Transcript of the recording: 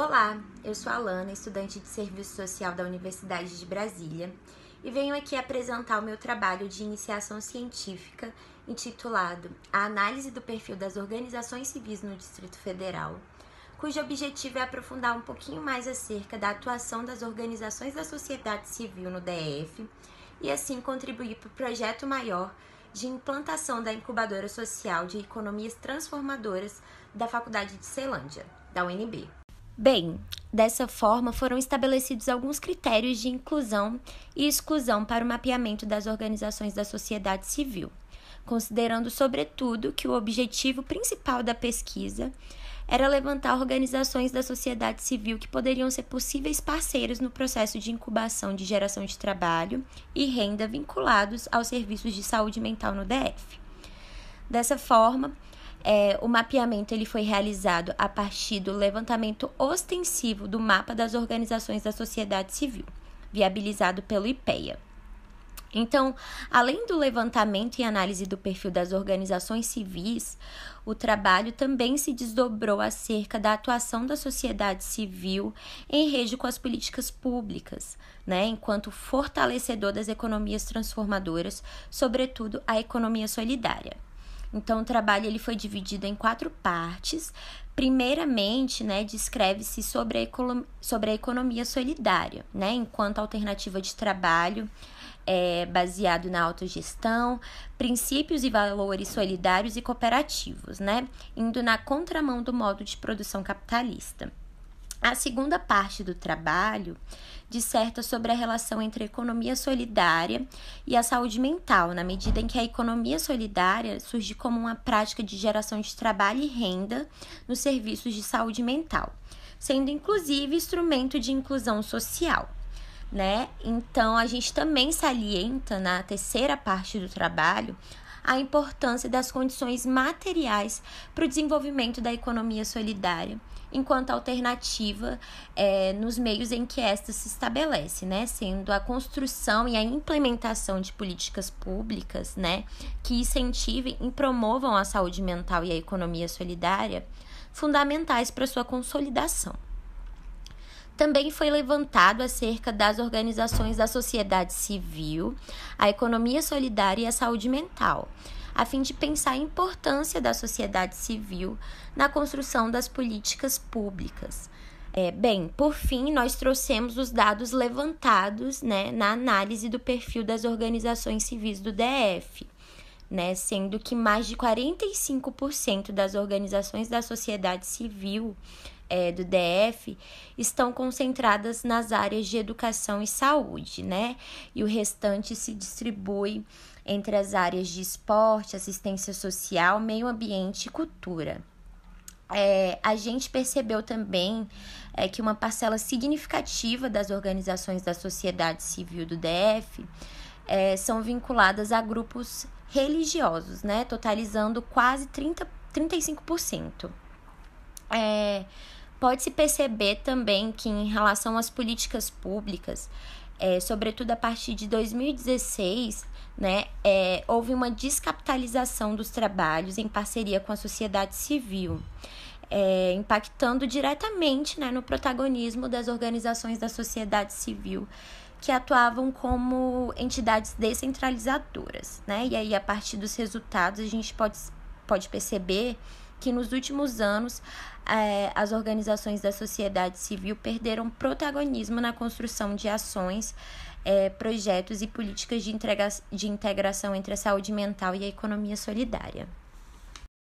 Olá, eu sou a Lana, estudante de Serviço Social da Universidade de Brasília, e venho aqui apresentar o meu trabalho de iniciação científica intitulado A Análise do Perfil das Organizações Civis no Distrito Federal, cujo objetivo é aprofundar um pouquinho mais acerca da atuação das organizações da sociedade civil no DF e assim contribuir para o projeto maior de implantação da incubadora social de economias transformadoras da Faculdade de Ceilândia, da UNB. Bem, dessa forma foram estabelecidos alguns critérios de inclusão e exclusão para o mapeamento das organizações da sociedade civil, considerando, sobretudo, que o objetivo principal da pesquisa era levantar organizações da sociedade civil que poderiam ser possíveis parceiros no processo de incubação de geração de trabalho e renda vinculados aos serviços de saúde mental no DF. Dessa forma, é, o mapeamento ele foi realizado a partir do levantamento ostensivo do mapa das organizações da sociedade civil, viabilizado pelo IPEA. Então, além do levantamento e análise do perfil das organizações civis, o trabalho também se desdobrou acerca da atuação da sociedade civil em rede com as políticas públicas, né, enquanto fortalecedor das economias transformadoras, sobretudo a economia solidária. Então, o trabalho ele foi dividido em quatro partes. Primeiramente, né, descreve-se sobre, a sobre a economia solidária, né, enquanto alternativa de trabalho é, baseado na autogestão, princípios e valores solidários e cooperativos, né, indo na contramão do modo de produção capitalista. A segunda parte do trabalho disserta sobre a relação entre a economia solidária e a saúde mental, na medida em que a economia solidária surge como uma prática de geração de trabalho e renda nos serviços de saúde mental, sendo inclusive instrumento de inclusão social. Né? Então, a gente também salienta na terceira parte do trabalho a importância das condições materiais para o desenvolvimento da economia solidária, enquanto alternativa é, nos meios em que esta se estabelece, né? Sendo a construção e a implementação de políticas públicas, né? Que incentivem e promovam a saúde mental e a economia solidária, fundamentais para sua consolidação também foi levantado acerca das organizações da sociedade civil, a economia solidária e a saúde mental, a fim de pensar a importância da sociedade civil na construção das políticas públicas. É, bem, por fim, nós trouxemos os dados levantados né, na análise do perfil das organizações civis do DF. Né, sendo que mais de 45% das organizações da sociedade civil é, do DF estão concentradas nas áreas de educação e saúde, né? E o restante se distribui entre as áreas de esporte, assistência social, meio ambiente e cultura. É, a gente percebeu também é, que uma parcela significativa das organizações da sociedade civil do DF é, são vinculadas a grupos religiosos, né, totalizando quase 30, 35%. É, Pode-se perceber também que, em relação às políticas públicas, é, sobretudo a partir de 2016, né, é, houve uma descapitalização dos trabalhos em parceria com a sociedade civil, é, impactando diretamente né, no protagonismo das organizações da sociedade civil que atuavam como entidades descentralizadoras. Né? E aí, a partir dos resultados, a gente pode, pode perceber que nos últimos anos eh, as organizações da sociedade civil perderam protagonismo na construção de ações, eh, projetos e políticas de, entrega de integração entre a saúde mental e a economia solidária.